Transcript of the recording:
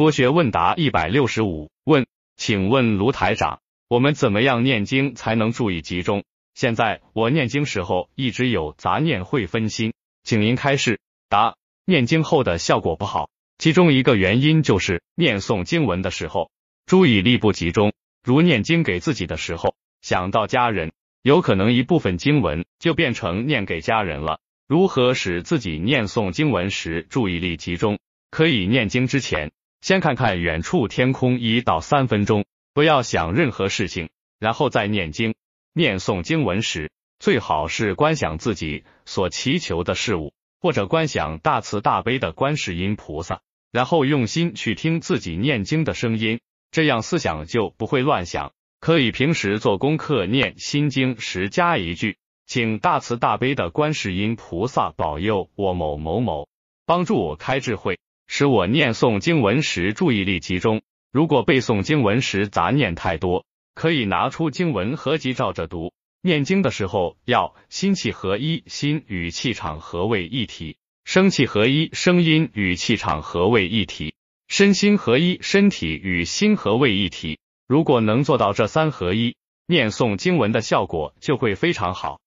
佛学问答一百六十五问，请问卢台长，我们怎么样念经才能注意集中？现在我念经时候一直有杂念会分心，请您开示。答：念经后的效果不好，其中一个原因就是念诵经文的时候注意力不集中。如念经给自己的时候，想到家人，有可能一部分经文就变成念给家人了。如何使自己念诵经文时注意力集中？可以念经之前。先看看远处天空一到三分钟，不要想任何事情，然后再念经。念诵经文时，最好是观想自己所祈求的事物，或者观想大慈大悲的观世音菩萨，然后用心去听自己念经的声音，这样思想就不会乱想。可以平时做功课念心经时加一句：“请大慈大悲的观世音菩萨保佑我某某某，帮助我开智慧。”使我念诵经文时注意力集中。如果背诵经文时杂念太多，可以拿出经文合集照着读。念经的时候要心气合一，心与气场合为一体；生气合一，声音与气场合为一体；身心合一，身体与心合为一体。如果能做到这三合一，念诵经文的效果就会非常好。